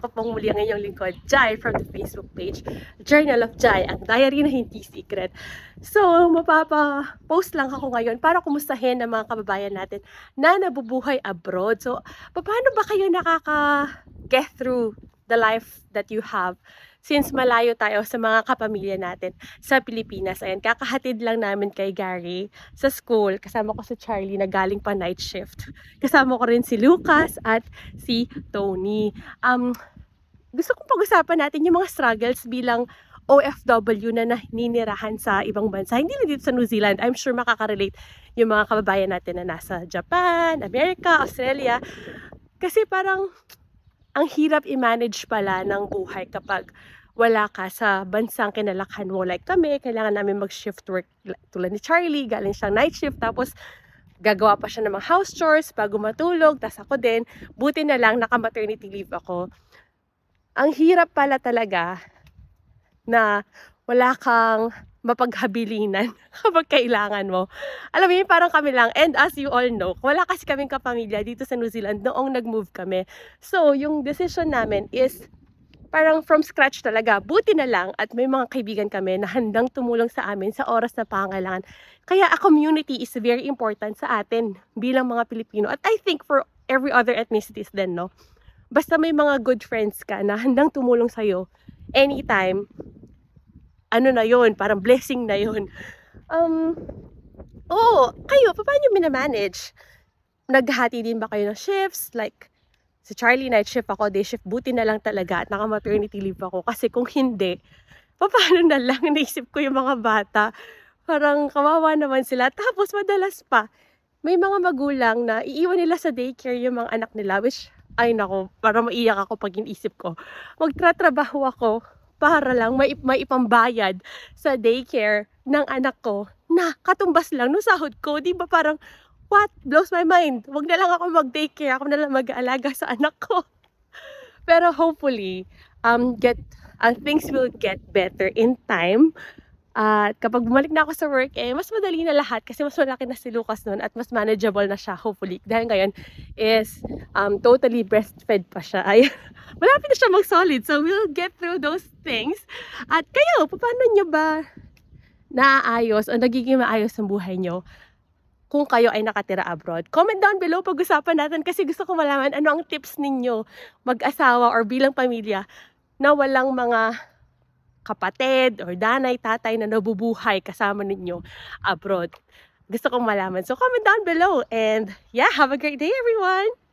Ako pong muli ang inyong lingkod, Jai, from the Facebook page, Journal of Jai, ang diary na hindi secret. So, mapapa-post lang ako ngayon para kumustahin ang mga kababayan natin na nabubuhay abroad. So, paano ba kayo nakaka-get through the life that you have since malayo tayo sa mga kapamilya natin sa Pilipinas. Ayan, kakahatid lang namin kay Gary sa school. Kasama ko si Charlie na galing pa night shift. Kasama ko rin si Lucas at si Tony. Um, gusto kong pag-usapan natin yung mga struggles bilang OFW na naninirahan sa ibang bansa. Hindi lang dito sa New Zealand. I'm sure makakarelate yung mga kababayan natin na nasa Japan, Amerika, Australia. Kasi parang ang hirap i-manage pala ng buhay kapag wala ka sa bansang kinalakhan mo. Like kami, kailangan namin mag-shift work tulad ni Charlie, galing siyang night shift, tapos gagawa pa siya ng mga house chores bago matulog, tas ako din, buti na lang naka-maternity leave ako. Ang hirap pala talaga na wala kang mapaghabilinan kapag kailangan mo. Alam mo parang kami lang. And as you all know, wala kasi kaming kapamilya dito sa New Zealand noong nag-move kami. So, yung decision namin is parang from scratch talaga. Buti na lang at may mga kaibigan kami na handang tumulong sa amin sa oras na pangangailangan. Kaya a community is very important sa atin bilang mga Pilipino. At I think for every other ethnicities din, no? Basta may mga good friends ka na handang tumulong sa'yo anytime ano na yon parang blessing na yon um, oo, kayo, paano nyo minamanage? Naghati din ba kayo ng shifts? Like, sa Charlie night shift ako, day shift, buti na lang talaga at naka-maternity leave ako. Kasi kung hindi, paano na lang naisip ko yung mga bata. Parang kawawa naman sila. Tapos madalas pa, may mga magulang na iiwan nila sa daycare yung mga anak nila, which, ay nako, parang maiyak ako pag inisip ko. Magtratrabaho ako para lang maip maipambayad sa daycare ng anak ko na katumbas lang nung sahod ko. Di ba parang, what? Blows my mind. Huwag na lang ako mag-daycare. Ako na lang mag-aalaga sa anak ko. Pero hopefully, um, get, uh, things will get better in time. At kapag bumalik na ako sa work, eh, mas madali na lahat kasi mas malaki na si Lucas noon at mas manageable na siya, hopefully. Dahil ngayon is um, totally breastfed pa siya. Ay, malapit na siya mag-solid. So, we'll get through those things. At kayo, paano nyo ba naaayos o nagiging maayos ang buhay nyo kung kayo ay nakatira abroad. Comment down below pag-usapan natin kasi gusto ko malaman ano ang tips ninyo mag-asawa or bilang pamilya na walang mga kapatid or danay, tatay na nabubuhay kasama ninyo abroad. Gusto kong malaman. So comment down below and yeah, have a great day everyone!